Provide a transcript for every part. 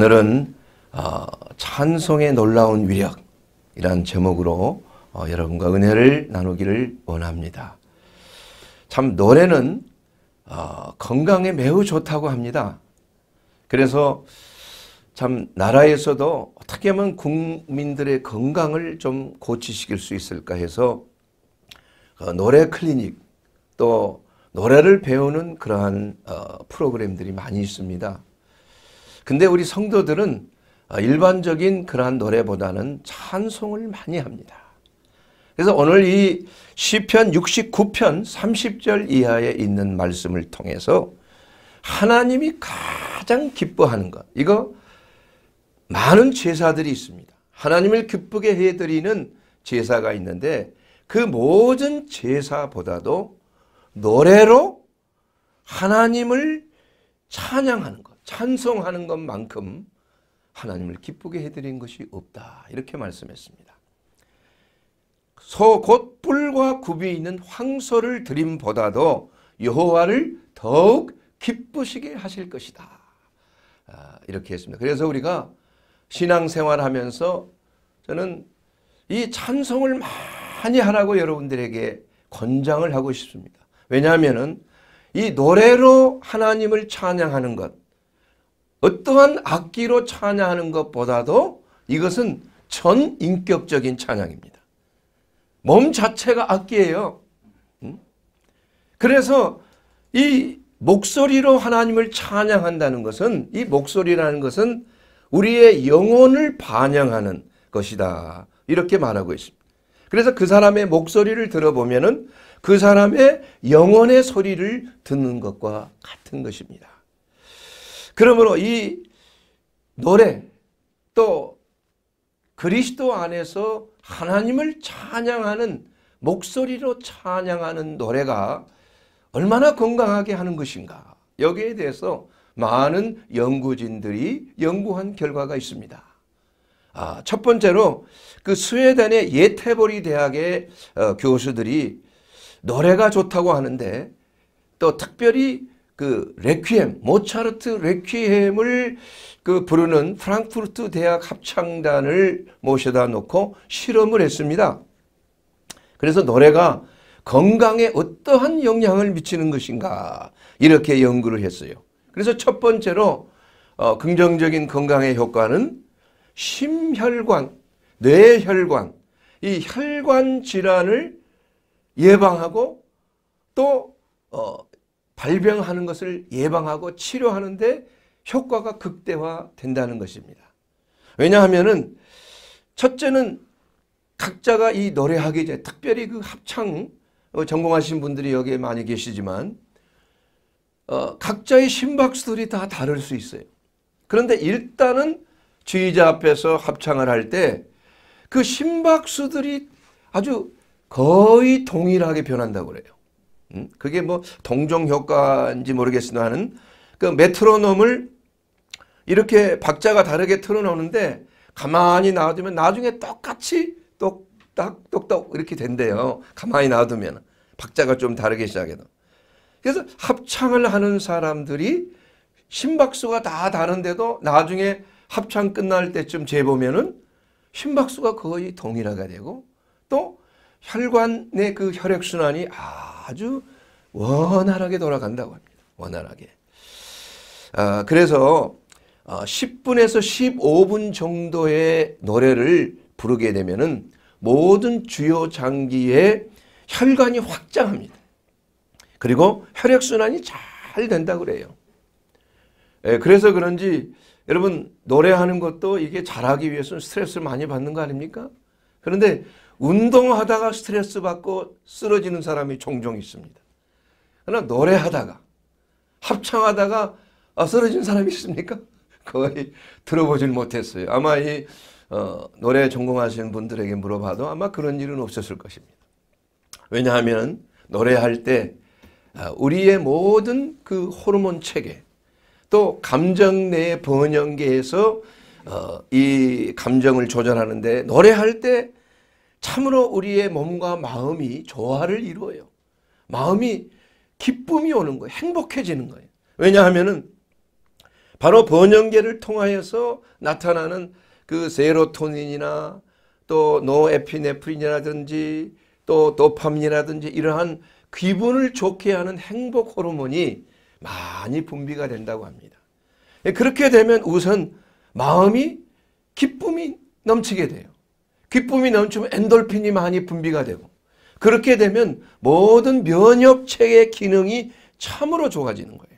오늘은 어, 찬송의 놀라운 위력이란 제목으로 어, 여러분과 은혜를 나누기를 원합니다. 참 노래는 어, 건강에 매우 좋다고 합니다. 그래서 참 나라에서도 어떻게 하면 국민들의 건강을 좀 고치시킬 수 있을까 해서 노래 클리닉 또 노래를 배우는 그러한 프로그램들이 많이 있습니다. 근데 우리 성도들은 아, 일반적인 그러한 노래보다는 찬송을 많이 합니다. 그래서 오늘 이 시편 69편 30절 이하에 있는 말씀을 통해서 하나님이 가장 기뻐하는 것 이거 많은 제사들이 있습니다. 하나님을 기쁘게 해드리는 제사가 있는데 그 모든 제사보다도 노래로 하나님을 찬양하는 것 찬송하는 것만큼 하나님을 기쁘게 해드린 것이 없다. 이렇게 말씀했습니다. 소곧 뿔과 굽이 있는 황소를 드림보다도 여호와를 더욱 기쁘시게 하실 것이다. 아, 이렇게 했습니다. 그래서 우리가 신앙생활하면서 저는 이 찬송을 많이 하라고 여러분들에게 권장을 하고 싶습니다. 왜냐하면이 노래로 하나님을 찬양하는 것, 어떠한 악기로 찬양하는 것보다도 이것은 전인격적인 찬양입니다. 몸 자체가 악기예요. 음? 그래서 이 목소리로 하나님을 찬양한다는 것은 이 목소리라는 것은 우리의 영혼을 반영하는 것이다. 이렇게 말하고 있습니다. 그래서 그 사람의 목소리를 들어보면 그 사람의 영혼의 소리를 듣는 것과 같은 것입니다. 그러므로 이 노래 또 그리스도 안에서 하나님을 찬양하는 목소리로 찬양하는 노래가 얼마나 건강하게 하는 것인가 여기에 대해서 많은 연구진들이 연구한 결과가 있습니다. 아, 첫 번째로 그 스웨덴의 예테보리 대학의 어, 교수들이 노래가 좋다고 하는데 또 특별히 그 레퀴엠 모차르트 레퀴엠을 그 부르는 프랑크푸르트 대학 합창단을 모셔다 놓고 실험을 했습니다. 그래서 노래가 건강에 어떠한 영향을 미치는 것인가 이렇게 연구를 했어요. 그래서 첫 번째로 어, 긍정적인 건강의 효과는 심혈관, 뇌혈관, 이 혈관 질환을 예방하고 또 발병하는 것을 예방하고 치료하는데 효과가 극대화된다는 것입니다. 왜냐하면은 첫째는 각자가 이 노래하기 이제 특별히 그 합창 어, 전공하신 분들이 여기에 많이 계시지만 어, 각자의 심박수들이 다 다를 수 있어요. 그런데 일단은 지휘자 앞에서 합창을 할 때 그 심박수들이 아주 거의 동일하게 변한다고 그래요. 그게 뭐동정 효과인지 모르겠으나는 그 메트로놈을 이렇게 박자가 다르게 틀어놓는데 가만히 놔두면 나중에 똑같이 똑딱 똑똑 이렇게 된대요. 가만히 놔두면 박자가 좀 다르게 시작해도. 그래서 합창을 하는 사람들이 심박수가 다 다른데도 나중에 합창 끝날 때쯤 재보면은 심박수가 거의 동일하게 되고 또 혈관의 그 혈액순환이 아 아주 원활하게 돌아간다고 합니다. 원활하게. 아, 그래서 10분에서 아, 15분 정도의 노래를 부르게 되면 모든 주요 장기의 혈관이 확장합니다. 그리고 혈액순환이 잘 된다 그래요. 예, 그래서 그런지 여러분 노래하는 것도 이게 잘하기 위해서는 스트레스를 많이 받는 거 아닙니까? 그런데 운동하다가 스트레스 받고 쓰러지는 사람이 종종 있습니다. 그러나 노래하다가 합창하다가 아, 쓰러진 사람이 있습니까? 거의 들어보진 못했어요. 아마 이 어, 노래 전공하시는 분들에게 물어봐도 아마 그런 일은 없었을 것입니다. 왜냐하면 노래할 때 아, 우리의 모든 그 호르몬 체계 또 감정 내 번영계에서 어, 이 감정을 조절하는데 노래할 때 참으로 우리의 몸과 마음이 조화를 이루어요. 마음이 기쁨이 오는 거예요. 행복해지는 거예요. 왜냐하면은 바로 번영계를 통하여서 나타나는 그 세로토닌이나 또 노에피네프린이라든지 또 도파민이라든지 이러한 기분을 좋게 하는 행복 호르몬이 많이 분비가 된다고 합니다. 그렇게 되면 우선 마음이 기쁨이 넘치게 돼요. 기쁨이 넘치면 엔돌핀이 많이 분비가 되고 그렇게 되면 모든 면역체의 기능이 참으로 좋아지는 거예요.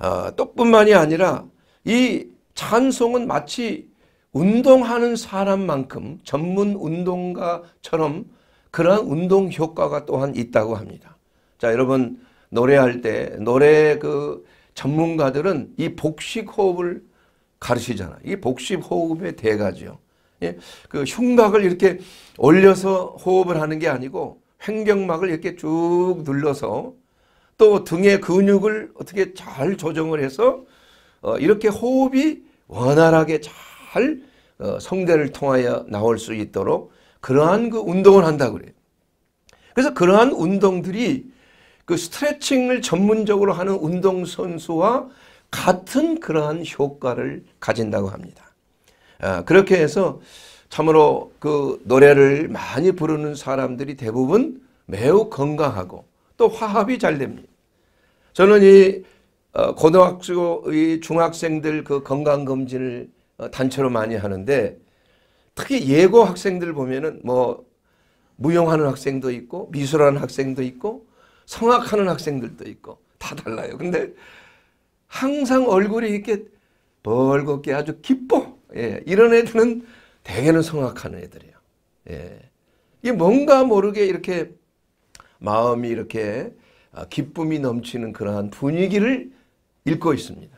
아, 떡뿐만이 아니라 이 찬송은 마치 운동하는 사람만큼 전문 운동가처럼 그러 운동 효과가 또한 있다고 합니다. 자 여러분 노래할 때 노래 그 전문가들은 이 복식 호흡을 가르치잖아요. 이 복식 호흡의 대가죠. 예, 그 흉곽을 이렇게 올려서 호흡을 하는 게 아니고 횡경막을 이렇게 쭉 눌러서 또 등의 근육을 어떻게 잘 조정을 해서 어, 이렇게 호흡이 원활하게 잘 어, 성대를 통하여 나올 수 있도록 그러한 그 운동을 한다 고 그래요. 그래서 그러한 운동들이 그 스트레칭을 전문적으로 하는 운동선수와 같은 그러한 효과를 가진다고 합니다. 아, 그렇게 해서 참으로 그 노래를 많이 부르는 사람들이 대부분 매우 건강하고 또 화합이 잘 됩니다. 저는 이 어, 고등학교의 중학생들 그 건강검진을 어, 단체로 많이 하는데 특히 예고 학생들 보면은 뭐 무용하는 학생도 있고 미술하는 학생도 있고 성악하는 학생들도 있고 다 달라요. 근데 항상 얼굴이 이렇게 벌겋게 아주 기뻐. 예, 이런 애들은 대개는 성악하는 애들이에요. 예. 이게 뭔가 모르게 이렇게 마음이 이렇게 아, 기쁨이 넘치는 그러한 분위기를 읽고 있습니다.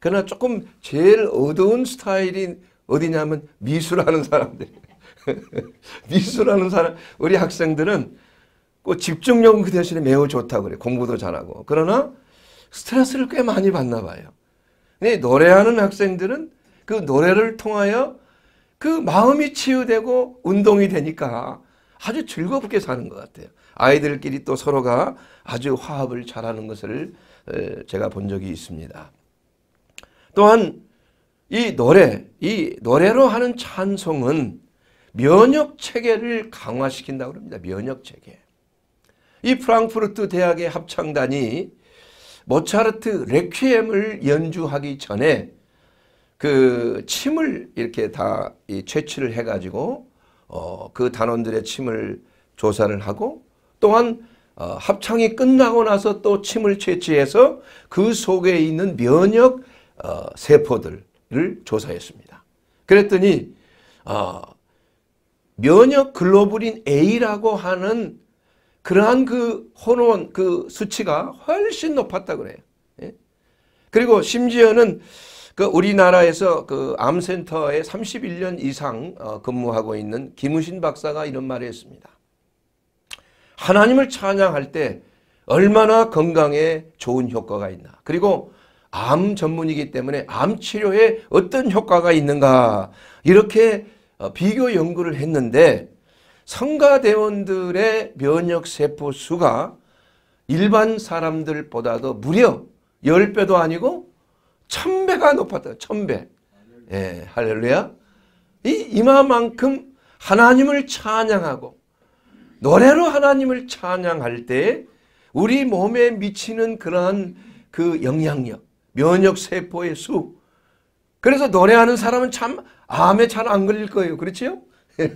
그러나 조금 제일 어두운 스타일이 어디냐면 미술하는 사람들. 미술하는 사람, 우리 학생들은 그 집중력 그 대신에 매우 좋다고 그래. 공부도 잘하고. 그러나 스트레스를 꽤 많이 받나 봐요. 근데 노래하는 학생들은 그 노래를 통하여 그 마음이 치유되고 운동이 되니까 아주 즐겁게 사는 것 같아요. 아이들끼리 또 서로가 아주 화합을 잘하는 것을 제가 본 적이 있습니다. 또한 이 노래, 이 노래로 하는 찬송은 면역 체계를 강화시킨다고 합니다. 면역 체계. 이 프랑크푸르트 대학의 합창단이 모차르트 레퀴엠을 연주하기 전에 그 침을 이렇게 다 채취를 해가지고 어, 그 단원들의 침을 조사를 하고 또한 어, 합창이 끝나고 나서 또 침을 채취해서 그 속에 있는 면역 어, 세포들을 조사했습니다. 그랬더니 어, 면역 글로불린 A라고 하는 그러한 그 호르몬 그 수치가 훨씬 높았다 그래요. 예? 그리고 심지어는 그 우리나라에서 그 암센터에 31년 이상 어, 근무하고 있는 김우신 박사가 이런 말을 했습니다. 하나님을 찬양할 때 얼마나 건강에 좋은 효과가 있나. 그리고 암 전문이기 때문에 암 치료에 어떤 효과가 있는가. 이렇게 어, 비교 연구를 했는데 성가대원들의 면역세포 수가 일반 사람들보다도 무려 10배도 아니고 천배가 높았다. 천배. 예, 할렐루야. 이 이마만큼 하나님을 찬양하고 노래로 하나님을 찬양할 때 우리 몸에 미치는 그러한 그 영향력, 면역 세포의 수. 그래서 노래하는 사람은 참 암에 잘 안 걸릴 거예요. 그렇지요?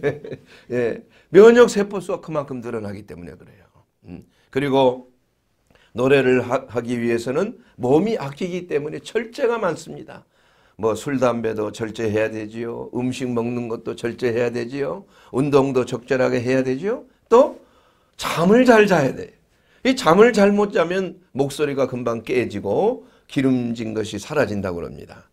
예. 면역 세포 수가 그만큼 늘어나기 때문에 그래요. 음. 그리고 노래를 하, 기 위해서는 몸이 아끼기 때문에 절제가 많습니다. 뭐 술, 담배도 절제해야 되지요. 음식 먹는 것도 절제해야 되지요. 운동도 적절하게 해야 되지요. 또 잠을 잘 자야 돼이 잠을 잘 못 자면 목소리가 금방 깨지고 기름진 것이 사라진다고 합니다.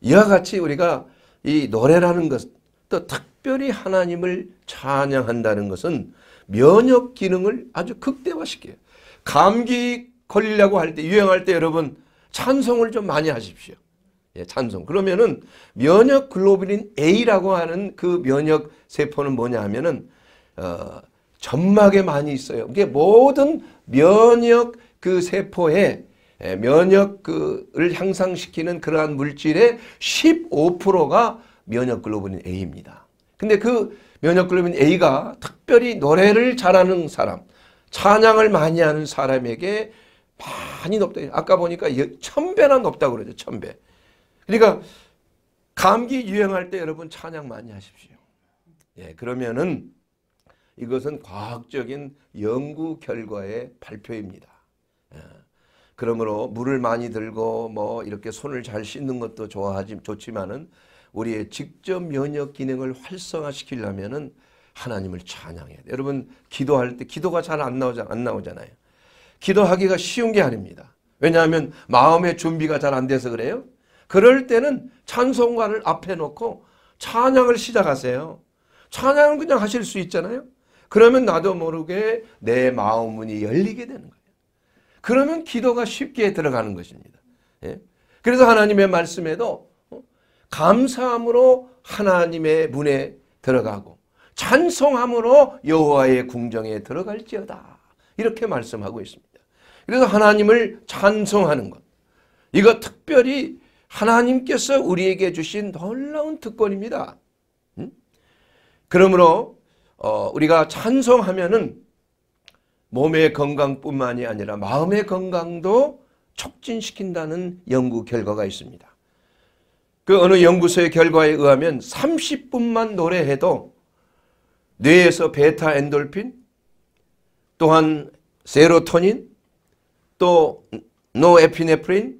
이와 같이 우리가 이 노래라는 것, 또 특별히 하나님을 찬양한다는 것은 면역 기능을 아주 극대화시켜요. 감기 걸리려고 할 때, 유행할 때 여러분 찬송을 좀 많이 하십시오. 예, 찬송. 그러면은 면역 글로빈 A라고 하는 그 면역 세포는 뭐냐 하면은 어, 점막에 많이 있어요. 이게 모든 면역 그 세포에 예, 면역을 향상시키는 그러한 물질의 15%가 면역 글로빈 A입니다. 근데 그 면역 글로빈 A가 특별히 노래를 잘하는 사람, 찬양을 많이 하는 사람에게 많이 높다. 아까 보니까 천 배나 높다 그러죠. 천 배. 그러니까 감기 유행할 때 여러분 찬양 많이 하십시오. 예, 그러면은 이것은 과학적인 연구 결과의 발표입니다. 예, 그러므로 물을 많이 들고 뭐 이렇게 손을 잘 씻는 것도 좋아하지 좋지만은 우리의 직접 면역 기능을 활성화시키려면은 하나님을 찬양해야 돼 여러분 기도할 때 기도가 잘 안 나오잖, 안 나오잖아요. 기도하기가 쉬운 게 아닙니다. 왜냐하면 마음의 준비가 잘 안 돼서 그래요. 그럴 때는 찬송가를 앞에 놓고 찬양을 시작하세요. 찬양은 그냥 하실 수 있잖아요. 그러면 나도 모르게 내 마음 문이 열리게 되는 거예요. 그러면 기도가 쉽게 들어가는 것입니다. 예? 그래서 하나님의 말씀에도 어? 감사함으로 하나님의 문에 들어가고 찬송함으로 여호와의 궁정에 들어갈지어다. 이렇게 말씀하고 있습니다. 그래서 하나님을 찬송하는 것. 이거 특별히 하나님께서 우리에게 주신 놀라운 특권입니다. 음? 그러므로 어, 우리가 찬송하면은 몸의 건강뿐만이 아니라 마음의 건강도 촉진시킨다는 연구 결과가 있습니다. 그 어느 연구소의 결과에 의하면 30분만 노래해도 뇌에서 베타 엔돌핀, 또한 세로토닌, 또 노에피네프린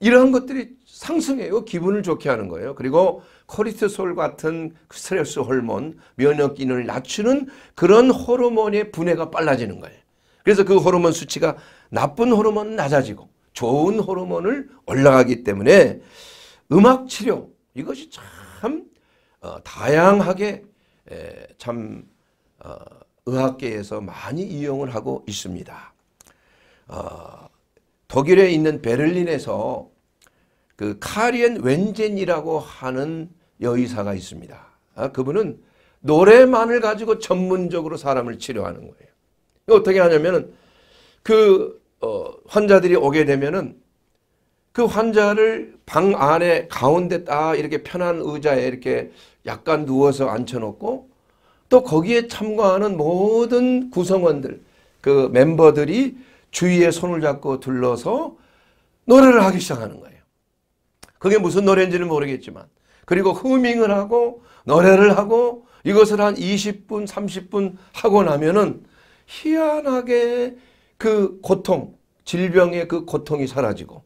이러한 것들이 상승해요. 기분을 좋게 하는 거예요. 그리고 코리티솔 같은 그 스트레스 호르몬, 면역 기능을 낮추는 그런 호르몬의 분해가 빨라지는 거예요. 그래서 그 호르몬 수치가 나쁜 호르몬은 낮아지고 좋은 호르몬을 올라가기 때문에 음악 치료 이것이 참 어, 다양하게 참 어, 의학계에서 많이 이용을 하고 있습니다. 어, 독일에 있는 베를린에서 그 카리엔 웬젠이라고 하는 여의사가 있습니다. 아, 그분은 노래만을 가지고 전문적으로 사람을 치료하는 거예요. 어떻게 하냐면은 그 어, 환자들이 오게 되면은 그 환자를 방 안에 가운데 딱 이렇게 편한 의자에 이렇게 약간 누워서 앉혀놓고 또 거기에 참가하는 모든 구성원들 그 멤버들이 주위에 손을 잡고 둘러서 노래를 하기 시작하는 거예요. 그게 무슨 노래인지는 모르겠지만 그리고 흐밍을 하고 노래를 하고 이것을 한 20분 30분 하고 나면은 희한하게 그 고통 질병의 그 고통이 사라지고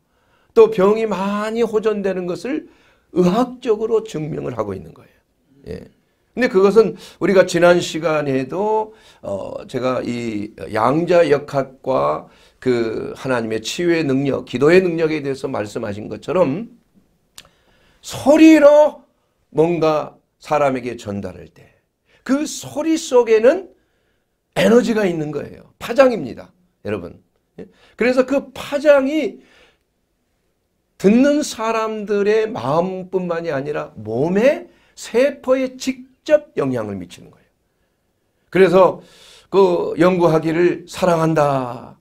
또 병이 많이 호전되는 것을 의학적으로 증명을 하고 있는 거예요. 예. 근데 그것은 우리가 지난 시간에도 어 제가 이 양자 역학과 그 하나님의 치유의 능력, 기도의 능력에 대해서 말씀하신 것처럼 소리로 뭔가 사람에게 전달할 때 그 소리 속에는 에너지가 있는 거예요. 파장입니다. 여러분. 예. 그래서 그 파장이 듣는 사람들의 마음뿐만이 아니라 몸에 세포에 직접 영향을 미치는 거예요. 그래서 그 연구하기를 사랑한다,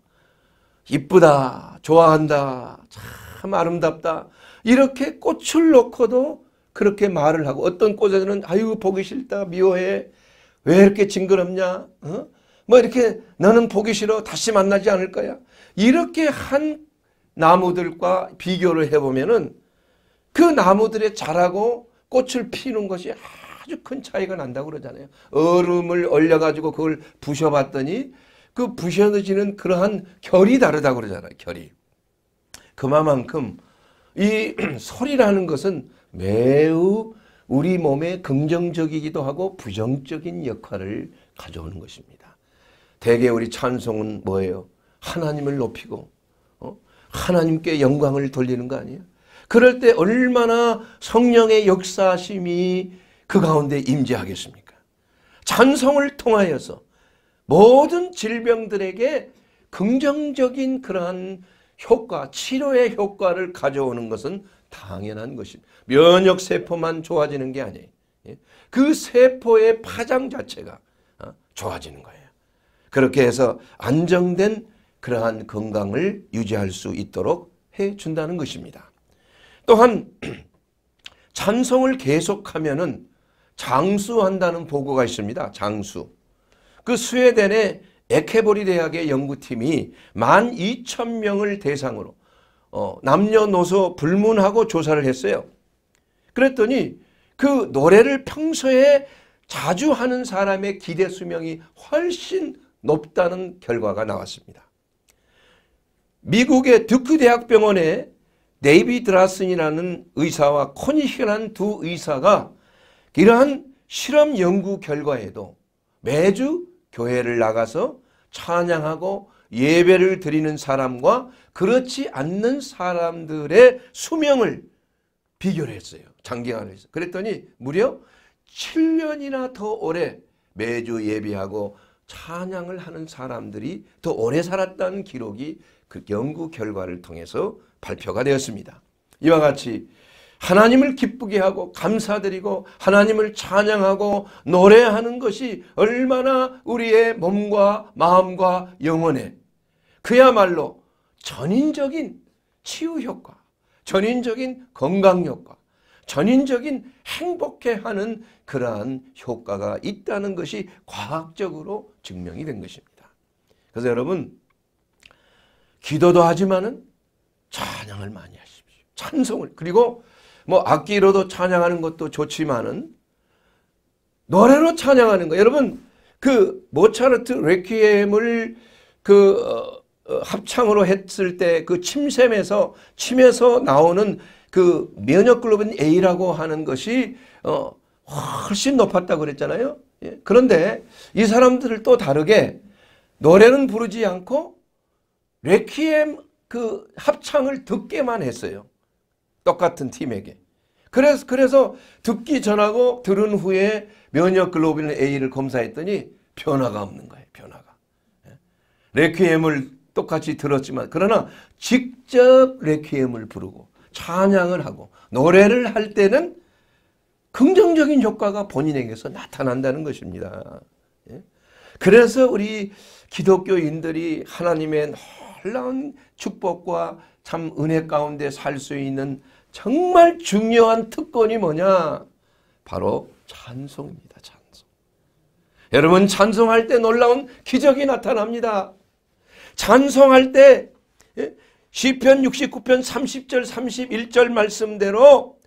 이쁘다, 좋아한다, 참 아름답다. 이렇게 꽃을 놓고도 그렇게 말을 하고 어떤 꽃에서는 아유 보기 싫다, 미워해, 왜 이렇게 징그럽냐, 어? 뭐 이렇게 너는 보기 싫어, 다시 만나지 않을 거야. 이렇게 한 나무들과 비교를 해보면은 그 나무들의 자라고 꽃을 피우는 것이 아주 큰 차이가 난다고 그러잖아요. 얼음을 얼려가지고 그걸 부셔봤더니 그 부셔지는 그러한 결이 다르다고 그러잖아요. 결이. 그만큼 이 소리라는 것은 매우 우리 몸에 긍정적이기도 하고 부정적인 역할을 가져오는 것입니다. 대개 우리 찬송은 뭐예요? 하나님을 높이고 어? 하나님께 영광을 돌리는 거 아니에요? 그럴 때 얼마나 성령의 역사심이 그 가운데 임재하겠습니까? 찬성을 통하여서 모든 질병들에게 긍정적인 그러한 효과, 치료의 효과를 가져오는 것은 당연한 것입니다. 면역세포만 좋아지는 게 아니에요. 예? 그 세포의 파장 자체가 어, 좋아지는 거예요. 그렇게 해서 안정된 그러한 건강을 유지할 수 있도록 해준다는 것입니다. 또한 찬송을 계속하면은 장수한다는 보고가 있습니다. 장수. 그 스웨덴의 에케보리 대학의 연구팀이 12,000명을 대상으로 어, 남녀노소 불문하고 조사를 했어요. 그랬더니 그 노래를 평소에 자주 하는 사람의 기대 수명이 훨씬 높다는 결과가 나왔습니다. 미국의 듀크 대학병원의 네이비 드라슨이라는 의사와 코니시라는두 의사가 이러한 실험 연구 결과에도 매주 교회를 나가서 찬양하고 예배를 드리는 사람과 그렇지 않는 사람들의 수명을 비교를 했어요. 장기간을 했어요. 그랬더니 무려 7년이나 더 오래 매주 예배하고 찬양을 하는 사람들이 더 오래 살았다는 기록이 그 연구 결과를 통해서 발표가 되었습니다. 이와 같이 하나님을 기쁘게 하고 감사드리고 하나님을 찬양하고 노래하는 것이 얼마나 우리의 몸과 마음과 영혼에 그야말로 전인적인 치유 효과, 전인적인 건강 효과, 전인적인 행복해 하는 그러한 효과가 있다는 것이 과학적으로 증명이 된 것입니다. 그래서 여러분 기도도 하지만은 찬양을 많이 하십시오. 찬송을 그리고 뭐 악기로도 찬양하는 것도 좋지만은 노래로 찬양하는 거 여러분 그 모차르트 레퀴엠을 그 어, 어, 합창으로 했을 때 그 침샘에서 침에서 나오는 그 면역글로빈 A라고 하는 것이 어, 훨씬 높았다고 그랬잖아요. 예. 그런데 이 사람들을 또 다르게 노래는 부르지 않고 레퀴엠 그 합창을 듣게만 했어요. 똑같은 팀에게. 그래서 그래서 듣기 전하고 들은 후에 면역 글로빈 A를 검사했더니 변화가 없는 거예요. 변화가. 예? 레퀴엠을 똑같이 들었지만 그러나 직접 레퀴엠을 부르고 찬양을 하고 노래를 할 때는 긍정적인 효과가 본인에게서 나타난다는 것입니다. 예? 그래서 우리 기독교인들이 하나님의 놀라운 축복과 참 은혜 가운데 살 수 있는 정말 중요한 특권이 뭐냐? 바로 찬송입니다. 찬송. 여러분 찬송할 때 놀라운 기적이 나타납니다. 찬송할 때 예? 시편 69편 30절 31절 말씀대로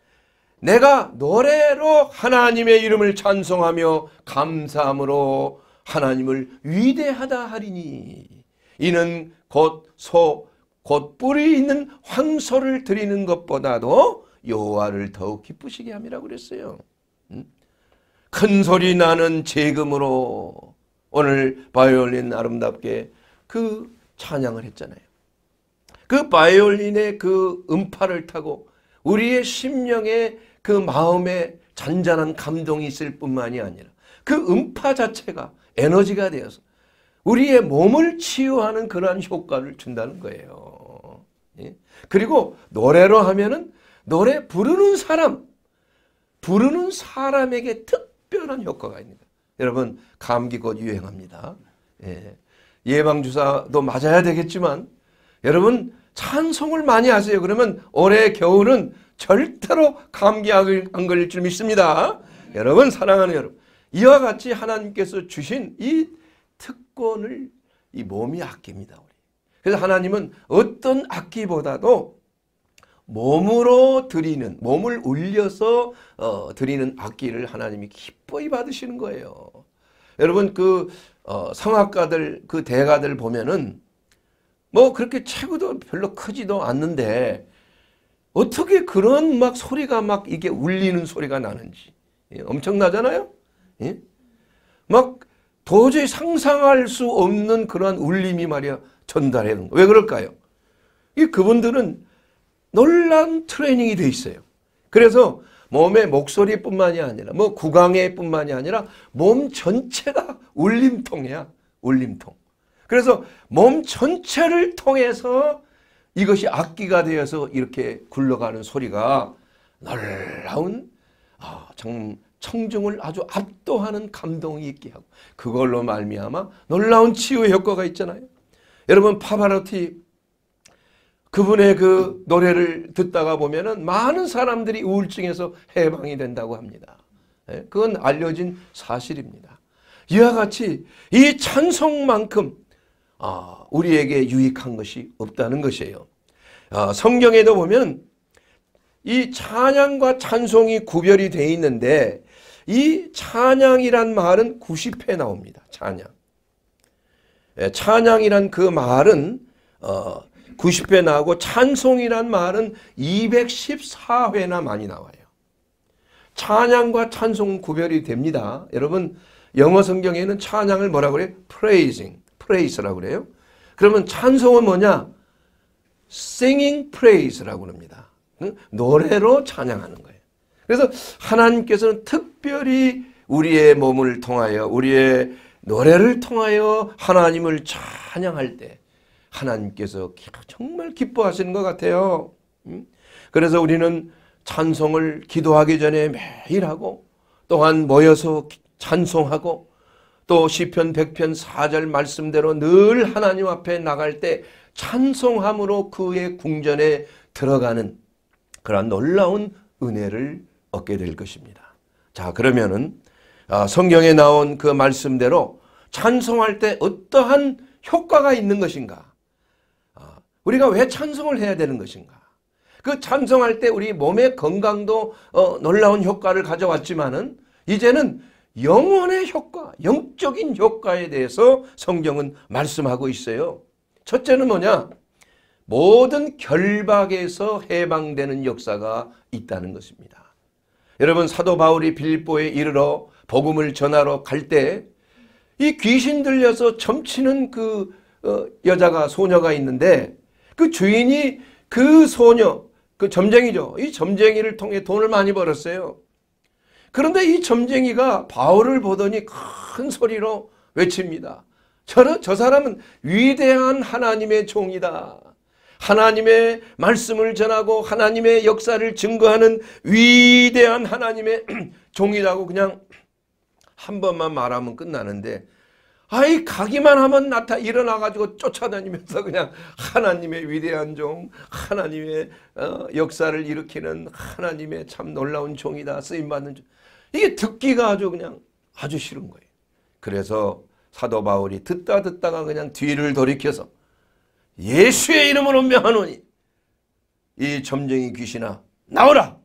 내가 노래로 하나님의 이름을 찬송하며 감사함으로 하나님을 위대하다 하리니 이는 곧 소, 곧 뿌리 있는 황소를 드리는 것보다도 여호와를 더욱 기쁘시게 함이라 그랬어요. 음? 큰 소리 나는 재금으로 오늘 바이올린 아름답게 그 찬양을 했잖아요. 그 바이올린의 그 음파를 타고 우리의 심령에 그 마음에 잔잔한 감동이 있을 뿐만이 아니라 그 음파 자체가 에너지가 되어서 우리의 몸을 치유하는 그러한 효과를 준다는 거예요. 예? 그리고 노래로 하면은 노래 부르는 사람, 부르는 사람에게 특별한 효과가 있습니다. 여러분 감기 곧 유행합니다. 예. 예방주사도 맞아야 되겠지만 여러분 찬송을 많이 하세요. 그러면 올해 겨울은 절대로 감기안 걸릴 줄 믿습니다. 여러분 사랑하는 여러분 이와 같이 하나님께서 주신 이 주권을 이 몸이 아낍니다. 우리. 그래서 하나님은 어떤 악기보다도 몸으로 드리는 몸을 울려서 어, 드리는 악기를 하나님이 기뻐히 받으시는 거예요. 여러분 그 어, 성악가들 그 대가들 보면은 뭐 그렇게 체구도 별로 크지도 않는데 어떻게 그런 막 소리가 막 이게 울리는 소리가 나는지 예, 엄청나잖아요. 예? 막 도저히 상상할 수 없는 그러한 울림이 말이야 전달해 놓은 거왜 그럴까요? 이 그분들은 놀란 트레이닝이 돼 있어요. 그래서 몸의 목소리뿐만이 아니라 뭐 구강에뿐만이 아니라 몸 전체가 울림통이야. 울림통. 그래서 몸 전체를 통해서 이것이 악기가 되어서 이렇게 굴러가는 소리가 놀라운 아, 참 청중을 아주 압도하는 감동이 있게 하고 그걸로 말미암아 놀라운 치유의 효과가 있잖아요. 여러분 파바로티 그분의 그 노래를 듣다가 보면은 많은 사람들이 우울증에서 해방이 된다고 합니다. 예, 그건 알려진 사실입니다. 이와 같이 이 찬송만큼 아, 우리에게 유익한 것이 없다는 것이에요. 아, 성경에도 보면 이 찬양과 찬송이 구별이 돼 있는데 이 찬양이란 말은 90회 나옵니다. 찬양. 예, 찬양이란 그 말은 어, 90회 나오고 찬송이란 말은 214회나 많이 나와요. 찬양과 찬송 구별이 됩니다. 여러분 영어 성경에는 찬양을 뭐라 그래요? praising, praise라고 그래요. 그러면 찬송은 뭐냐? singing praise라고 합니다. 응? 노래로 찬양하는 거예요. 그래서 하나님께서는 특별히 우리의 몸을 통하여 우리의 노래를 통하여 하나님을 찬양할 때 하나님께서 정말 기뻐하시는 것 같아요. 음? 그래서 우리는 찬송을 기도하기 전에 매일 하고 또한 모여서 찬송하고 또 시편 1편 4절 말씀대로 늘 하나님 앞에 나갈 때 찬송함으로 그의 궁전에 들어가는 그러한 놀라운 은혜를 얻게 될 것입니다. 자 그러면은 아, 성경에 나온 그 말씀대로 찬송할 때 어떠한 효과가 있는 것인가? 아, 우리가 왜 찬송을 해야 되는 것인가? 그 찬송할 때 우리 몸의 건강도 어, 놀라운 효과를 가져왔지만은 이제는 영혼의 효과, 영적인 효과에 대해서 성경은 말씀하고 있어요. 첫째는 뭐냐? 모든 결박에서 해방되는 역사가 있다는 것입니다. 여러분 사도 바울이 빌보에 이르러 복음을 전하러 갈 때 이 귀신 들려서 점치는 그 어, 여자가 소녀가 있는데 그 주인이 그 소녀 그 점쟁이죠. 이 점쟁이를 통해 돈을 많이 벌었어요. 그런데 이 점쟁이가 바울을 보더니 큰 소리로 외칩니다. 저는 저 사람은 위대한 하나님의 종이다. 하나님의 말씀을 전하고 하나님의 역사를 증거하는 위대한 하나님의 종이라고 그냥 한 번만 말하면 끝나는데 아이 가기만 하면 나타 일어나 가지고 쫓아다니면서 그냥 하나님의 위대한 종 하나님의 어, 역사를 일으키는 하나님의 참 놀라운 종이다 쓰임받는 종 이게 듣기가 아주 그냥 아주 싫은 거예요 그래서 사도 바울이 듣다 듣다가 그냥 뒤를 돌이켜서 예수의 이름으로 명하노니 이 점쟁이 귀신아 나오라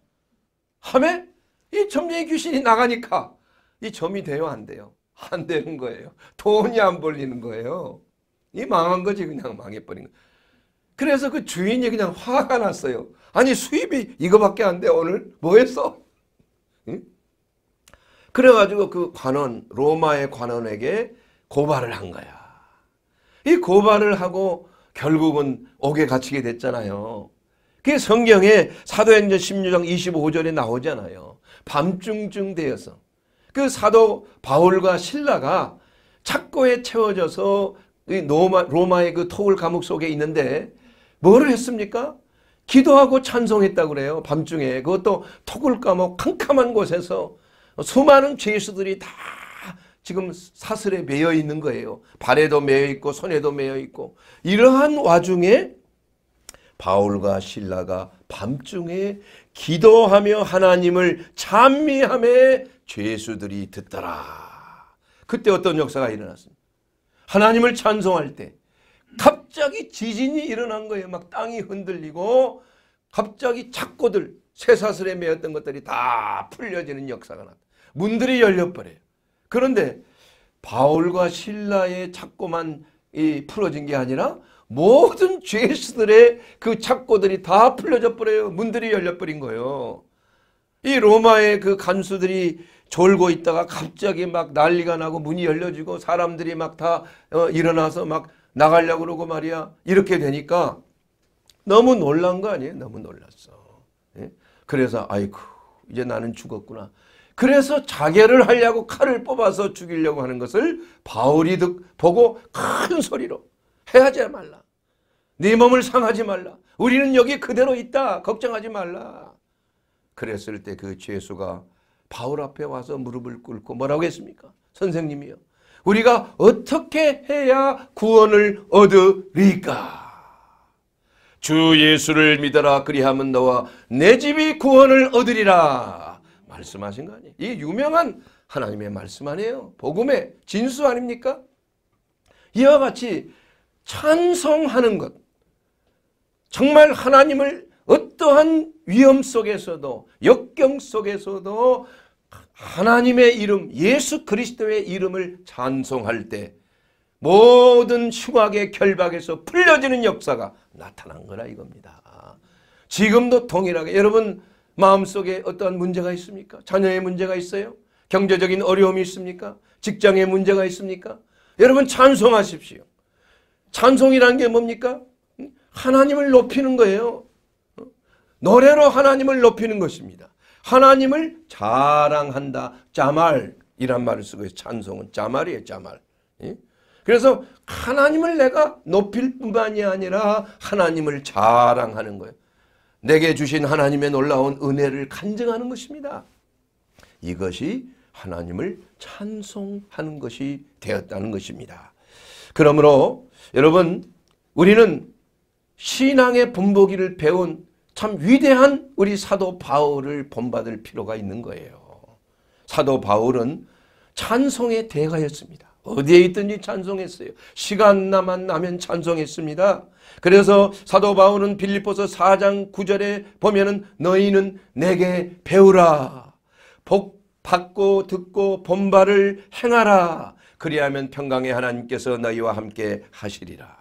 하매 이 점쟁이 귀신이 나가니까 이 점이 돼요 안 돼요 안 되는 거예요 돈이 안 벌리는 거예요 이 망한 거지 그냥 망해버린 거 그래서 그 주인이 그냥 화가 났어요 아니 수입이 이거밖에 안 돼 오늘 뭐 했어 응? 그래가지고 그 관원 로마의 관원에게 고발을 한 거야 이 고발을 하고 결국은 옥에 갇히게 됐잖아요. 그게 성경에 사도행전 16장 25절에 나오잖아요. 밤중증 되어서. 그 사도 바울과 신라가 착고에 채워져서 로마, 로마의 그 토울 감옥 속에 있는데 뭐를 했습니까? 기도하고 찬송했다고 그래요. 밤중에. 그것도 토굴 감옥 캄캄한 곳에서 수많은 죄수들이 다 지금 사슬에 매여 있는 거예요. 발에도 매여 있고 손에도 매여 있고 이러한 와중에 바울과 신라가 밤중에 기도하며 하나님을 찬미함에 죄수들이 듣더라. 그때 어떤 역사가 일어났습니다. 하나님을 찬송할 때 갑자기 지진이 일어난 거예요. 막 땅이 흔들리고 갑자기 착고들 쇠사슬에 매였던 것들이 다 풀려지는 역사가 났다. 문들이 열려버려요. 그런데 바울과 신라의 착고만 풀어진 게 아니라 모든 죄수들의 그 착고들이 다 풀려져 버려요. 문들이 열려 버린 거예요. 이 로마의 그 간수들이 졸고 있다가 갑자기 막 난리가 나고 문이 열려지고 사람들이 막다 어, 일어나서 막 나가려고 그러고 말이야. 이렇게 되니까 너무 놀란 거 아니에요? 너무 놀랐어. 예? 그래서 아이쿠 이제 나는 죽었구나. 그래서 자결을 하려고 칼을 뽑아서 죽이려고 하는 것을 바울이 듣, 보고 큰 소리로 해하지 말라. 네 몸을 상하지 말라. 우리는 여기 그대로 있다. 걱정하지 말라. 그랬을 때 그 죄수가 바울 앞에 와서 무릎을 꿇고 뭐라고 했습니까? 선생님이요. 우리가 어떻게 해야 구원을 얻으리까? 주 예수를 믿어라 그리하면 너와 내 집이 구원을 얻으리라. 말씀하신 거 아니에요. 이게 유명한 하나님의 말씀 아니에요. 복음의 진수 아닙니까? 이와 같이 찬성하는 것. 정말 하나님을 어떠한 위험 속에서도 역경 속에서도 하나님의 이름 예수 그리스도의 이름을 찬송할 때 모든 흉악의 결박에서 풀려지는 역사가 나타난 거라 이겁니다. 지금도 동일하게 여러분 마음속에 어떠한 문제가 있습니까? 자녀의 문제가 있어요? 경제적인 어려움이 있습니까? 직장에 문제가 있습니까? 여러분 찬송하십시오. 찬송이라게 뭡니까? 하나님을 높이는 거예요. 노래로 하나님을 높이는 것입니다. 하나님을 자랑한다. 자말이란 말을 쓰고 있어요. 찬송은 자말이에요. 자말. 예? 그래서 하나님을 내가 높일 뿐만이 아니라 하나님을 자랑하는 거예요. 내게 주신 하나님의 놀라운 은혜를 간증하는 것입니다. 이것이 하나님을 찬송하는 것이 되었다는 것입니다. 그러므로 여러분 우리는 신앙의 본보기를 배운 참 위대한 우리 사도 바울을 본받을 필요가 있는 거예요. 사도 바울은 찬송의 대가였습니다. 어디에 있든지 찬송했어요. 시간만 나면 찬송했습니다. 그래서 사도 바울은 빌립보서 4장 9절에 보면은 너희는 내게 배우라. 복 받고 듣고 본바를 행하라. 그리하면 평강의 하나님께서 너희와 함께 하시리라.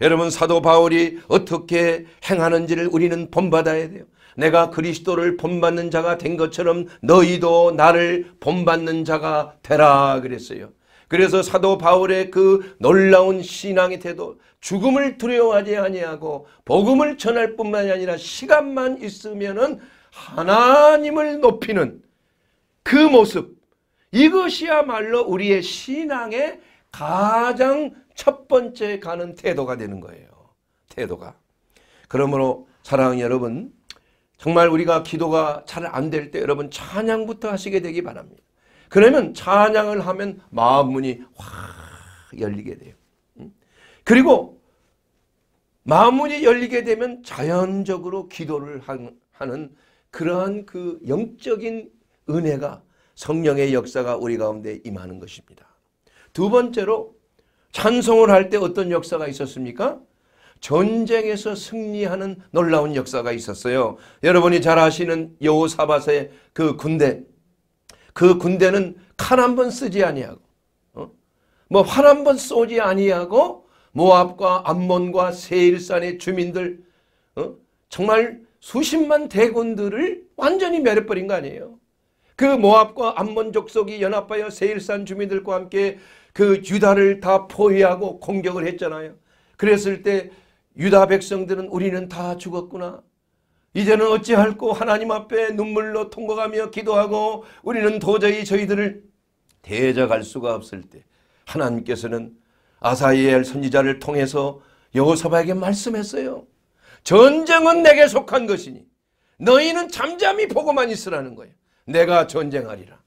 여러분 사도 바울이 어떻게 행하는지를 우리는 본받아야 돼요. 내가 그리스도를 본받는 자가 된 것처럼 너희도 나를 본받는 자가 되라 그랬어요. 그래서 사도 바울의 그 놀라운 신앙의 태도 죽음을 두려워하지 아니하고 복음을 전할 뿐만이 아니라 시간만 있으면은 하나님을 높이는 그 모습 이것이야말로 우리의 신앙의 가장 첫 번째 가는 태도가 되는 거예요. 태도가. 그러므로 사랑하는 여러분 정말 우리가 기도가 잘 안 될 때 여러분 찬양부터 하시게 되기 바랍니다. 그러면 찬양을 하면 마음 문이 확 열리게 돼요. 그리고 마음 문이 열리게 되면 자연적으로 기도를 하는 그러한 그 영적인 은혜가 성령의 역사가 우리 가운데 임하는 것입니다. 두 번째로 찬송을 할 때 어떤 역사가 있었습니까? 전쟁에서 승리하는 놀라운 역사가 있었어요. 여러분이 잘 아시는 여호사밧의 그 군대 그 군대는 칼 한 번 쓰지 아니하고 어? 뭐활 한 번 쏘지 아니하고 모압과 암몬과 세일산의 주민들 어? 정말 수십만 대군들을 완전히 멸해버린 거 아니에요. 그 모압과 암몬 족속이 연합하여 세일산 주민들과 함께 그 유다를 다 포위하고 공격을 했잖아요. 그랬을 때 유다 백성들은 우리는 다 죽었구나. 이제는 어찌할꼬 하나님 앞에 눈물로 통곡하며 기도하고 우리는 도저히 저희들을 대적할 수가 없을 때 하나님께서는 아사이엘 선지자를 통해서 여호사바에게 말씀했어요. 전쟁은 내게 속한 것이니 너희는 잠잠히 보고만 있으라는 거예요. 내가 전쟁하리라.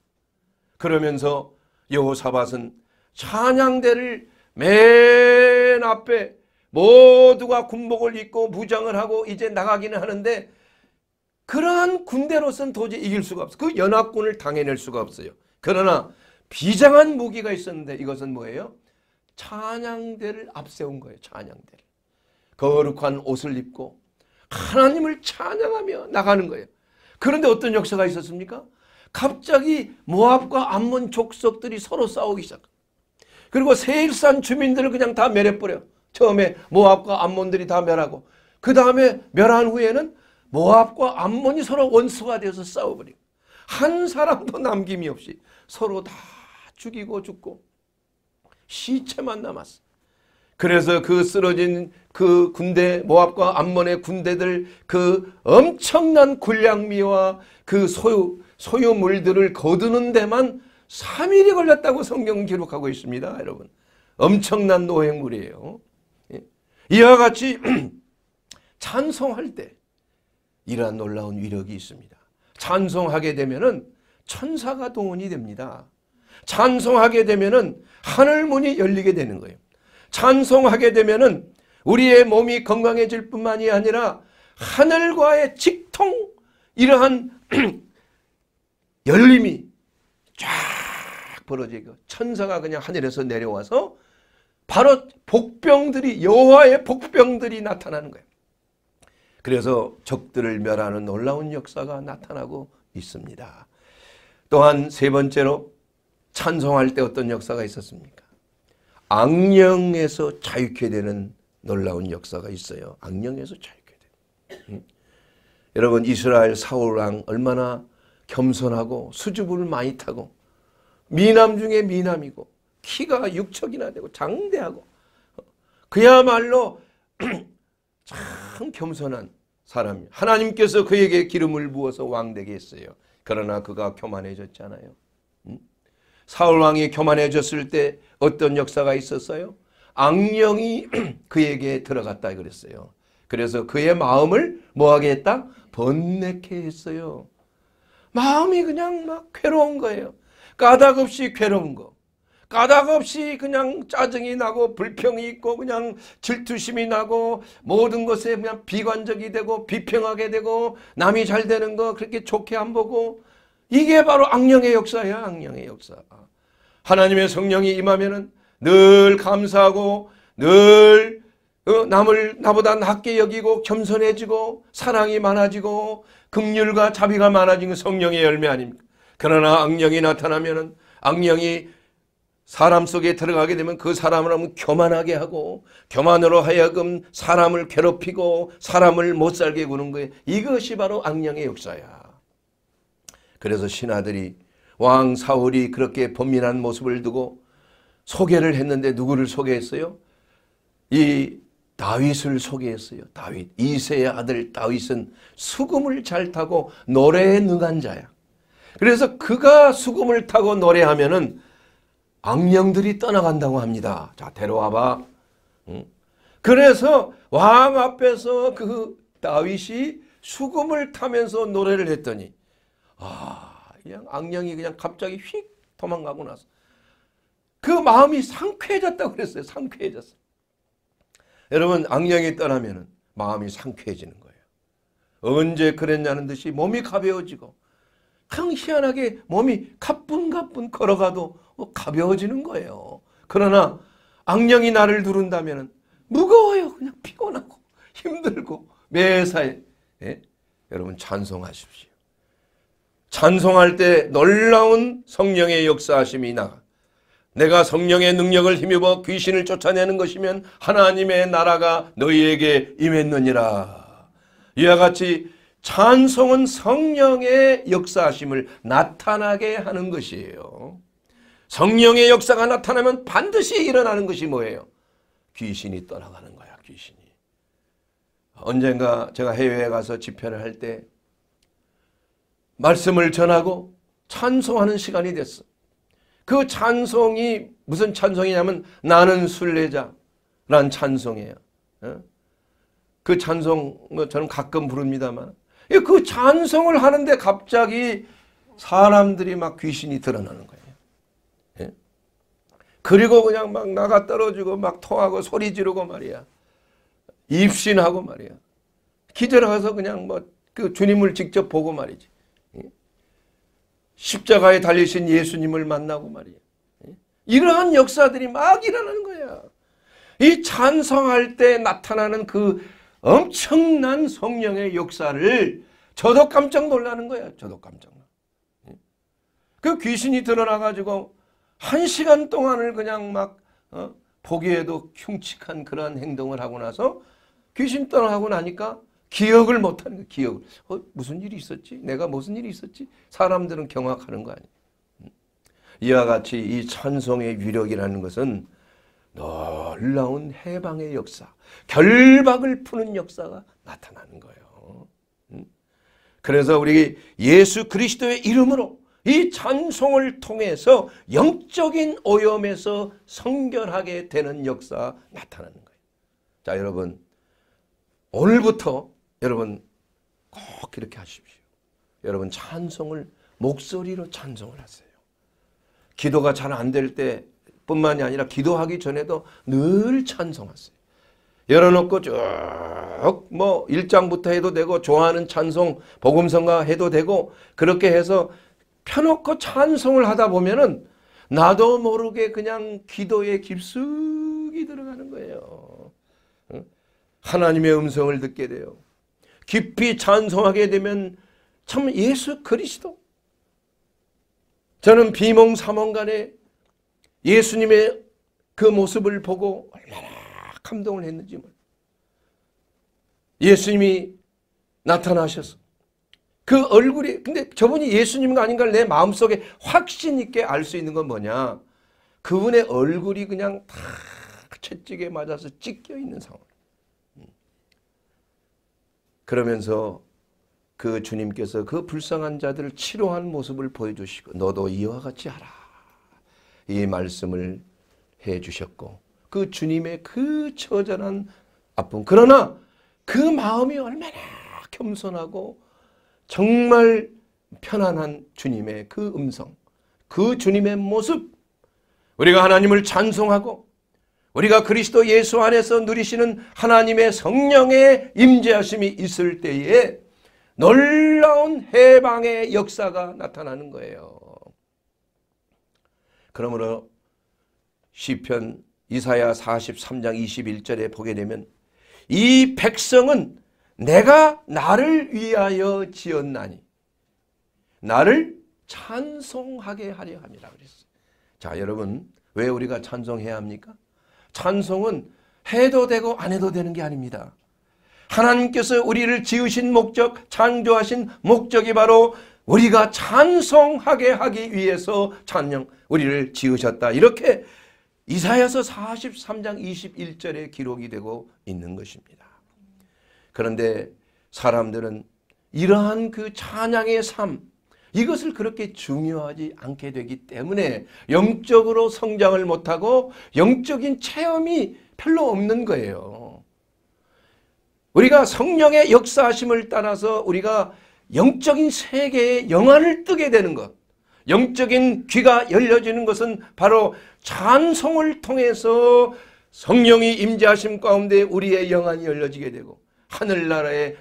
그러면서 여호사밧은 찬양대를 맨 앞에 모두가 군복을 입고 무장을 하고 이제 나가기는 하는데 그러한 군대로서는 도저히 이길 수가 없어요. 그 연합군을 당해낼 수가 없어요. 그러나 비장한 무기가 있었는데 이것은 뭐예요? 찬양대를 앞세운 거예요. 찬양대를. 거룩한 옷을 입고 하나님을 찬양하며 나가는 거예요. 그런데 어떤 역사가 있었습니까? 갑자기 모압과 암몬 족속들이 서로 싸우기 시작. 그리고 세일산 주민들을 그냥 다 멸해버려. 처음에 모압과 암몬들이 다 멸하고 그 다음에 멸한 후에는 모압과 암몬이 서로 원수가 되어서 싸워버리고 한 사람도 남김이 없이 서로 다 죽이고 죽고 시체만 남았어. 그래서 그 쓰러진 그 군대 모압과 암몬의 군대들 그 엄청난 군량미와 그 소유 소유물들을 거두는 데만 3일이 걸렸다고 성경 기록하고 있습니다. 여러분. 엄청난 노획물이에요. 예. 이와 같이 찬송할 때 이러한 놀라운 위력이 있습니다. 찬송하게 되면은 천사가 동원이 됩니다. 찬송하게 되면은 하늘 문이 열리게 되는 거예요. 찬송하게 되면은 우리의 몸이 건강해질 뿐만이 아니라 하늘과의 직통 이러한 열림이 쫙 벌어지고 천사가 그냥 하늘에서 내려와서 바로 복병들이 여호와의 복병들이 나타나는 거예요. 그래서 적들을 멸하는 놀라운 역사가 나타나고 있습니다. 또한 세 번째로 찬송할 때 어떤 역사가 있었습니까? 악령에서 자유케 되는 놀라운 역사가 있어요. 악령에서 자유케 되는. 응? 음. 여러분 이스라엘 사울왕 얼마나 겸손하고 수줍음을 많이 타고 미남 중에 미남이고 키가 육척이나 되고 장대하고 그야말로 참참 겸손한 사람이 하나님께서 그에게 기름을 부어서 왕되게 했어요. 그러나 그가 교만해졌잖아요. 사울 왕이 교만해졌을 때 어떤 역사가 있었어요? 악령이 그에게 들어갔다 그랬어요. 그래서 그의 마음을 뭐하게 했다? 번뇌케 했어요. 마음이 그냥 막 괴로운 거예요. 까닭없이 괴로운 거. 까닭없이 그냥 짜증이 나고 불평이 있고 그냥 질투심이 나고 모든 것에 그냥 비관적이 되고 비평하게 되고 남이 잘 되는 거 그렇게 좋게 안 보고 이게 바로 악령의 역사야 악령의 역사. 하나님의 성령이 임하면 은늘 감사하고 늘 어, 남을 나보다 낫게 여기고 겸손해지고 사랑이 많아지고 긍휼과 자비가 많아진 그 성령의 열매 아닙니까? 그러나 악령이 나타나면은 악령이 사람 속에 들어가게 되면 그 사람을 하면 교만하게 하고 교만으로 하여금 사람을 괴롭히고 사람을 못 살게 구는 거예요. 이것이 바로 악령의 역사야. 그래서 신하들이 왕 사울이 그렇게 범민한 모습을 두고 소개를 했는데 누구를 소개했어요? 이 다윗을 소개했어요. 다윗 이세의 아들 다윗은 수금을 잘 타고 노래에 능한 자야. 그래서 그가 수금을 타고 노래하면은 악령들이 떠나간다고 합니다. 자, 데려와봐. 응? 그래서 왕 앞에서 그 다윗이 수금을 타면서 노래를 했더니 아, 그냥 악령이 그냥 갑자기 휙 도망가고 나서 그 마음이 상쾌해졌다고 그랬어요. 상쾌해졌어. 여러분, 악령이 떠나면은 마음이 상쾌해지는 거예요. 언제 그랬냐는 듯이 몸이 가벼워지고 항 희한하게 몸이 가뿐가뿐 걸어가도 뭐 가벼워지는 거예요. 그러나 악령이 나를 두른다면 무거워요. 그냥 피곤하고 힘들고 매사에 예? 여러분 찬송하십시오. 찬송할 때 놀라운 성령의 역사하심이 나 내가 성령의 능력을 힘입어 귀신을 쫓아내는 것이면 하나님의 나라가 너희에게 임했느니라. 이와 같이 찬송은 성령의 역사하심을 나타나게 하는 것이에요. 성령의 역사가 나타나면 반드시 일어나는 것이 뭐예요? 귀신이 떠나가는 거야 귀신이. 언젠가 제가 해외에 가서 집회를 할 때 말씀을 전하고 찬송하는 시간이 됐어. 그 찬송이 무슨 찬송이냐면 나는 순례자란 찬송이에요. 어? 그 찬송 저는 가끔 부릅니다만 그 찬송을 하는데 갑자기 사람들이 막 귀신이 드러나는 거예 그리고 그냥 막 나가 떨어지고 막 토하고 소리 지르고 말이야. 입신하고 말이야. 기절해서 그냥 뭐 그 주님을 직접 보고 말이지. 십자가에 달리신 예수님을 만나고 말이야. 이러한 역사들이 막 일어나는 거야. 이 찬성할 때 나타나는 그 엄청난 성령의 역사를 저도 깜짝 놀라는 거야. 저도 깜짝 놀라. 그 귀신이 드러나가지고 한 시간 동안을 그냥 막 어? 보기에도 흉측한 그런 행동을 하고 나서 귀신 떠나고 나니까 기억을 못하는 거예요. 기억을. 어, 무슨 일이 있었지? 내가 무슨 일이 있었지? 사람들은 경악하는 거 아니에요. 음. 이와 같이 이 찬송의 위력이라는 것은 놀라운 해방의 역사, 결박을 푸는 역사가 나타나는 거예요. 음. 그래서 우리 예수 그리스도의 이름으로 이 찬송을 통해서 영적인 오염에서 성결하게 되는 역사 나타나는 거예요. 자 여러분 오늘부터 여러분 꼭 이렇게 하십시오. 여러분 찬송을 목소리로 찬송을 하세요. 기도가 잘 안 될 때 뿐만이 아니라 기도하기 전에도 늘 찬송하세요. 열어놓고 쭉 뭐 일장부터 해도 되고 좋아하는 찬송 복음성가 해도 되고 그렇게 해서 펴놓고 찬송을 하다 보면은 나도 모르게 그냥 기도에 깊숙이 들어가는 거예요. 하나님의 음성을 듣게 돼요. 깊이 찬송하게 되면 참 예수 그리스도. 저는 비몽사몽간에 예수님의 그 모습을 보고 얼마나 감동을 했는지 몰라. 예수님이 나타나셔서 그 얼굴이 근데 저분이 예수님 아닌가를 내 마음속에 확신 있게 알 수 있는 건 뭐냐. 그분의 얼굴이 그냥 다 채찍에 맞아서 찢겨 있는 상황. 음. 그러면서 그 주님께서 그 불쌍한 자들을 치료한 모습을 보여주시고 너도 이와 같이 하라. 이 말씀을 해 주셨고 그 주님의 그 처절한 아픔 그러나 그 마음이 얼마나 겸손하고 정말 편안한 주님의 그 음성, 그 주님의 모습, 우리가 하나님을 찬송하고 우리가 그리스도 예수 안에서 누리시는 하나님의 성령의 임재하심이 있을 때에 놀라운 해방의 역사가 나타나는 거예요. 그러므로 시편 이사야 43장 21절에 보게 되면 이 백성은 내가 나를 위하여 지었나니 나를 찬송하게 하려 함이라 그랬어요. 자 여러분 왜 우리가 찬송해야 합니까? 찬송은 해도 되고 안 해도 되는 게 아닙니다. 하나님께서 우리를 지으신 목적, 창조하신 목적이 바로 우리가 찬송하게 하기 위해서 찬양, 우리를 지으셨다. 이렇게 이사야서 43장 21절에 기록이 되고 있는 것입니다. 그런데 사람들은 이러한 그 찬양의 삶, 이것을 그렇게 중요하지 않게 되기 때문에 영적으로 성장을 못하고 영적인 체험이 별로 없는 거예요. 우리가 성령의 역사심을 따라서 우리가 영적인 세계의 영안을 뜨게 되는 것, 영적인 귀가 열려지는 것은 바로 찬송을 통해서 성령이 임재하심 가운데 우리의 영안이 열려지게 되고 하늘나라의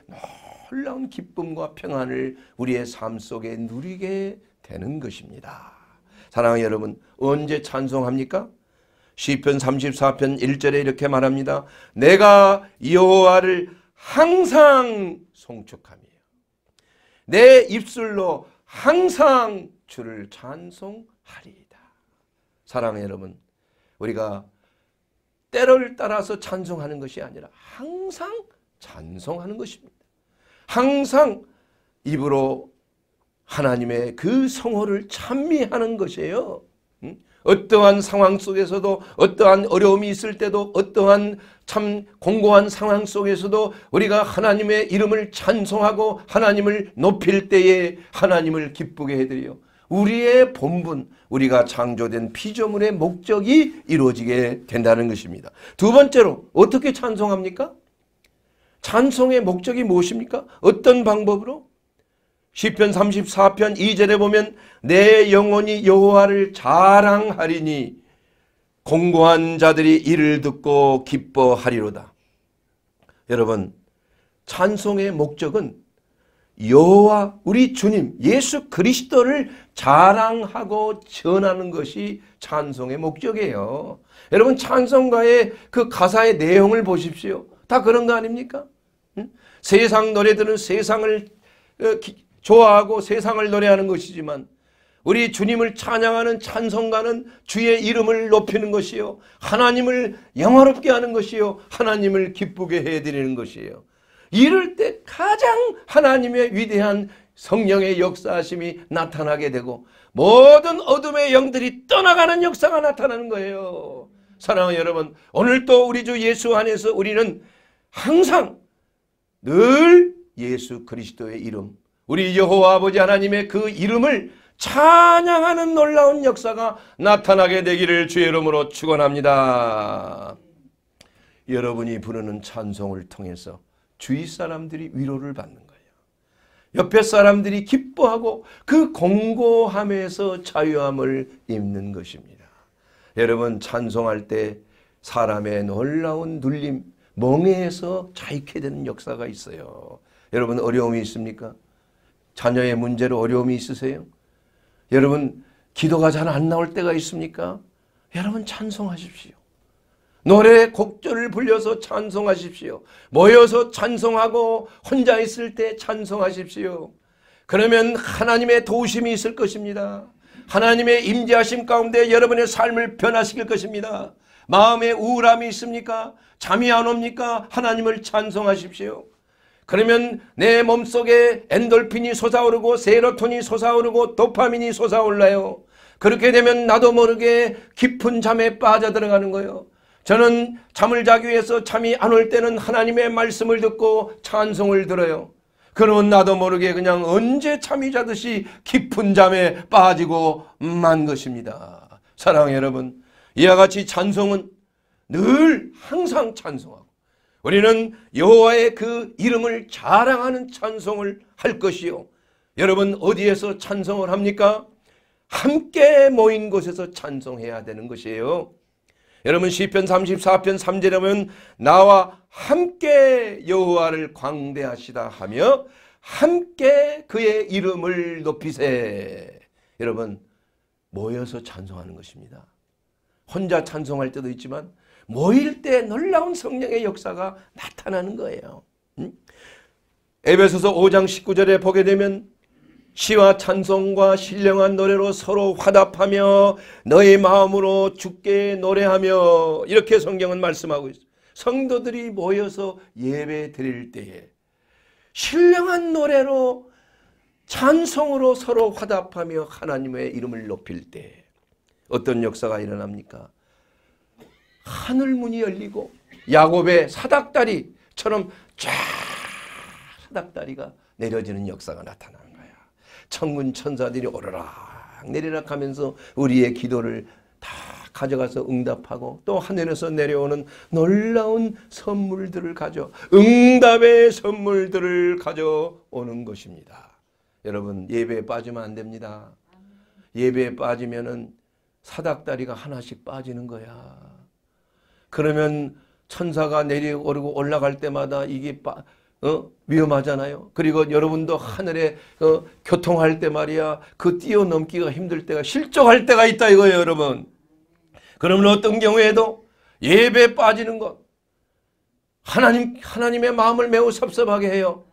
놀라운 기쁨과 평안을 우리의 삶 속에 누리게 되는 것입니다. 사랑하는 여러분 언제 찬송합니까? 시편 34편 1절에 이렇게 말합니다. 내가 여호와를 항상 송축하며 내 입술로 항상 주를 찬송하리이다. 사랑하는 여러분 우리가 때를 따라서 찬송하는 것이 아니라 항상 찬송하는 것입니다. 항상 입으로 하나님의 그 성호를 찬미하는 것이에요. 음? 어떠한 상황 속에서도 어떠한 어려움이 있을 때도 어떠한 참 공고한 상황 속에서도 우리가 하나님의 이름을 찬송하고 하나님을 높일 때에 하나님을 기쁘게 해드려 우리의 본분 우리가 창조된 피조물의 목적이 이루어지게 된다는 것입니다. 두 번째로 어떻게 찬송합니까? 찬송의 목적이 무엇입니까? 어떤 방법으로? 시편 34편 2절에 보면 내 영혼이 여호와를 자랑하리니 공고한 자들이 이를 듣고 기뻐하리로다. 여러분 찬송의 목적은 여호와 우리 주님 예수 그리스도를 자랑하고 전하는 것이 찬송의 목적이에요. 여러분 찬송가의 그 가사의 내용을 보십시오. 다 그런 거 아닙니까? 응? 세상 노래들은 세상을 어, 좋아하고 세상을 노래하는 것이지만 우리 주님을 찬양하는 찬송가는 주의 이름을 높이는 것이요 하나님을 영화롭게 하는 것이요 하나님을 기쁘게 해드리는 것이에요. 이럴 때 가장 하나님의 위대한 성령의 역사심이 나타나게 되고 모든 어둠의 영들이 떠나가는 역사가 나타나는 거예요. 사랑하는 여러분 오늘도 우리 주 예수 안에서 우리는 항상 늘 예수 그리스도의 이름 우리 여호와 아버지 하나님의 그 이름을 찬양하는 놀라운 역사가 나타나게 되기를 주의 이름으로 축원합니다. 여러분이 부르는 찬송을 통해서 주위 사람들이 위로를 받는 거예요. 옆에 사람들이 기뻐하고 그 공고함에서 자유함을 입는 것입니다. 여러분 찬송할 때 사람의 놀라운 눌림 멍해에서 자익해 되는 역사가 있어요. 여러분 어려움이 있습니까? 자녀의 문제로 어려움이 있으세요? 여러분 기도가 잘 안 나올 때가 있습니까? 여러분 찬송하십시오. 노래 곡절을 불려서 찬송하십시오. 모여서 찬송하고 혼자 있을 때 찬송하십시오. 그러면 하나님의 도우심이 있을 것입니다. 하나님의 임재하심 가운데 여러분의 삶을 변화시킬 것입니다. 마음에 우울함이 있습니까? 잠이 안 옵니까? 하나님을 찬송하십시오. 그러면 내 몸속에 엔돌핀이 솟아오르고 세로토이 솟아오르고 도파민이 솟아올라요. 그렇게 되면 나도 모르게 깊은 잠에 빠져들어가는 거예요. 저는 잠을 자기 위해서 잠이 안 올 때는 하나님의 말씀을 듣고 찬송을 들어요. 그러면 나도 모르게 그냥 언제 잠이 자듯이 깊은 잠에 빠지고 만 것입니다. 사랑해 여러분 이와 같이 찬송은 늘 항상 찬송하고 우리는 여호와의 그 이름을 자랑하는 찬송을 할 것이요. 여러분 어디에서 찬송을 합니까? 함께 모인 곳에서 찬송해야 되는 것이에요. 여러분 시편 34편 3절에 보면 나와 함께 여호와를 광대하시다 하며 함께 그의 이름을 높이세. 여러분 모여서 찬송하는 것입니다. 혼자 찬송할 때도 있지만 모일 때 놀라운 성령의 역사가 나타나는 거예요. 음? 에베소서 5장 19절에 보게 되면 시와 찬송과 신령한 노래로 서로 화답하며 너의 마음으로 주께 노래하며 이렇게 성경은 말씀하고 있어요. 성도들이 모여서 예배 드릴 때에 신령한 노래로 찬송으로 서로 화답하며 하나님의 이름을 높일 때 어떤 역사가 일어납니까? 하늘 문이 열리고 야곱의 사닥다리처럼 쫙 사닥다리가 내려지는 역사가 나타나는 거야. 천군 천사들이 오르락 내리락 하면서 우리의 기도를 다 가져가서 응답하고 또 하늘에서 내려오는 놀라운 선물들을 가져 응답의 선물들을 가져오는 것입니다. 여러분 예배에 빠지면 안 됩니다. 예배에 빠지면은 사닥다리가 하나씩 빠지는 거야. 그러면 천사가 내려오르고 올라갈 때마다 이게 빠, 어? 위험하잖아요. 그리고 여러분도 하늘에 어? 교통할 때 말이야 그 뛰어넘기가 힘들 때가 실족할 때가 있다 이거예요 여러분. 그러면 어떤 경우에도 예배 빠지는 것 하나님, 하나님의 마음을 매우 섭섭하게 해요.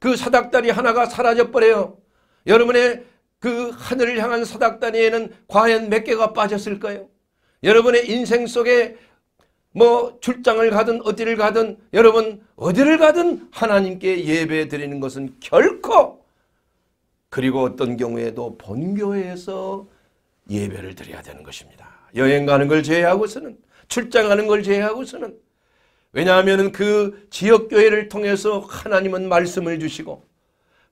그 사닥다리 하나가 사라져버려요. 여러분의 그 하늘을 향한 사닥다리에는 과연 몇 개가 빠졌을까요? 여러분의 인생 속에 뭐 출장을 가든 어디를 가든 여러분 어디를 가든 하나님께 예배 드리는 것은 결코 그리고 어떤 경우에도 본교회에서 예배를 드려야 되는 것입니다. 여행 가는 걸 제외하고서는 출장 가는 걸 제외하고서는 왜냐하면 그 지역교회를 통해서 하나님은 말씀을 주시고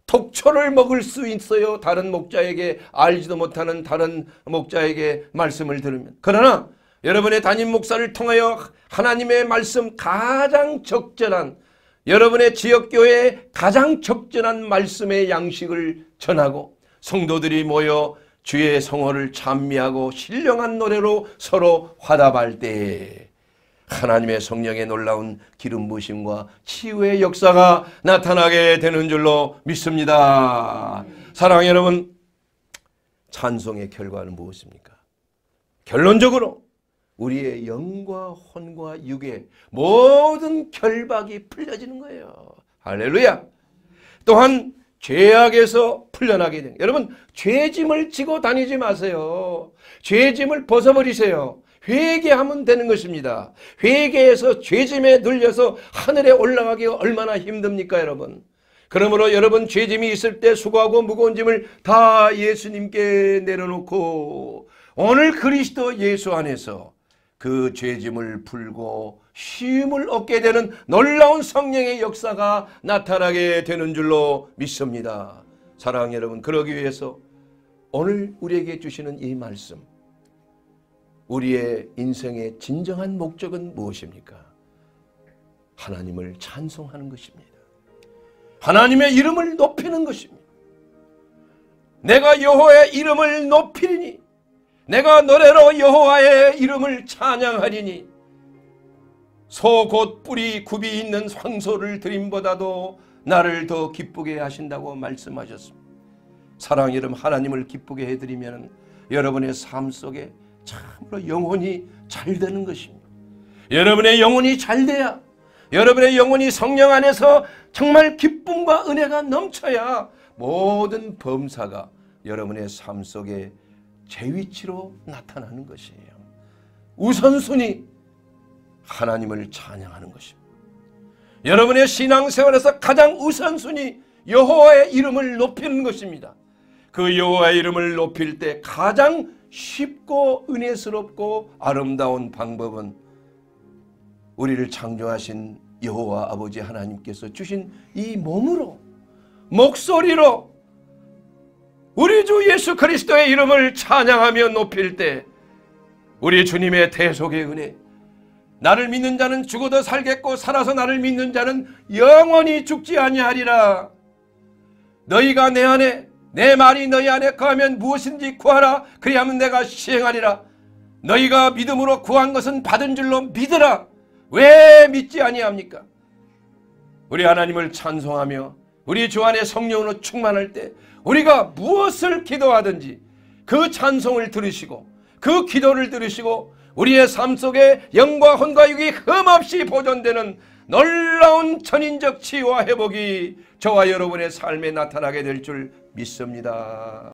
독초를 먹을 수 있어요. 다른 목자에게 알지도 못하는 다른 목자에게 말씀을 들으면. 그러나 여러분의 담임 목사를 통하여 하나님의 말씀 가장 적절한 여러분의 지역교회에 가장 적절한 말씀의 양식을 전하고 성도들이 모여 주의 성호를 찬미하고 신령한 노래로 서로 화답할 때 하나님의 성령의 놀라운 기름 부심과 치유의 역사가 나타나게 되는 줄로 믿습니다. 사랑하 여러분 찬송의 결과는 무엇입니까? 결론적으로 우리의 영과 혼과 육의 모든 결박이 풀려지는 거예요. 할렐루야. 또한 죄악에서 풀려나게 됩 여러분 죄짐을 지고 다니지 마세요. 죄짐을 벗어버리세요. 회개하면 되는 것입니다. 회개해서 죄짐에 눌려서 하늘에 올라가기가 얼마나 힘듭니까 여러분. 그러므로 여러분 죄짐이 있을 때 수고하고 무거운 짐을 다 예수님께 내려놓고 오늘 그리스도 예수 안에서 그 죄짐을 풀고 쉼을 얻게 되는 놀라운 성령의 역사가 나타나게 되는 줄로 믿습니다. 사랑 여러분 그러기 위해서 오늘 우리에게 주시는 이 말씀 우리의 인생의 진정한 목적은 무엇입니까? 하나님을 찬송하는 것입니다. 하나님의 이름을 높이는 것입니다. 내가 여호의 이름을 높이리니 내가 노래로 여호와의 이름을 찬양하리니 소곧 뿌리 굽이 있는 황소를 드림보다도 나를 더 기쁘게 하신다고 말씀하셨습니다. 사랑 이름 하나님을 기쁘게 해드리면 여러분의 삶 속에 참으로 영혼이 잘 되는 것입니다. 여러분의 영혼이 잘 돼야 여러분의 영혼이 성령 안에서 정말 기쁨과 은혜가 넘쳐야 모든 범사가 여러분의 삶 속에 제 위치로 나타나는 것이에요. 우선순위 하나님을 찬양하는 것입니다. 여러분의 신앙생활에서 가장 우선순위 여호와의 이름을 높이는 것입니다. 그 여호와의 이름을 높일 때 가장 쉽고 은혜스럽고 아름다운 방법은 우리를 창조하신 여호와 아버지 하나님께서 주신 이 몸으로 목소리로 우리 주 예수 그리스도의 이름을 찬양하며 높일 때 우리 주님의 대속의 은혜 나를 믿는 자는 죽어도 살겠고 살아서 나를 믿는 자는 영원히 죽지 아니하리라 너희가 내 안에 내 말이 너희 안에 거하면 무엇인지 구하라 그리하면 내가 시행하리라 너희가 믿음으로 구한 것은 받은 줄로 믿으라 왜 믿지 아니합니까 우리 하나님을 찬송하며 우리 주 안에 성령으로 충만할 때 우리가 무엇을 기도하든지 그 찬송을 들으시고 그 기도를 들으시고 우리의 삶 속에 영과 혼과 육이 흠없이 보존되는 놀라운 천인적 치유와 회복이 저와 여러분의 삶에 나타나게 될 줄 믿습니다.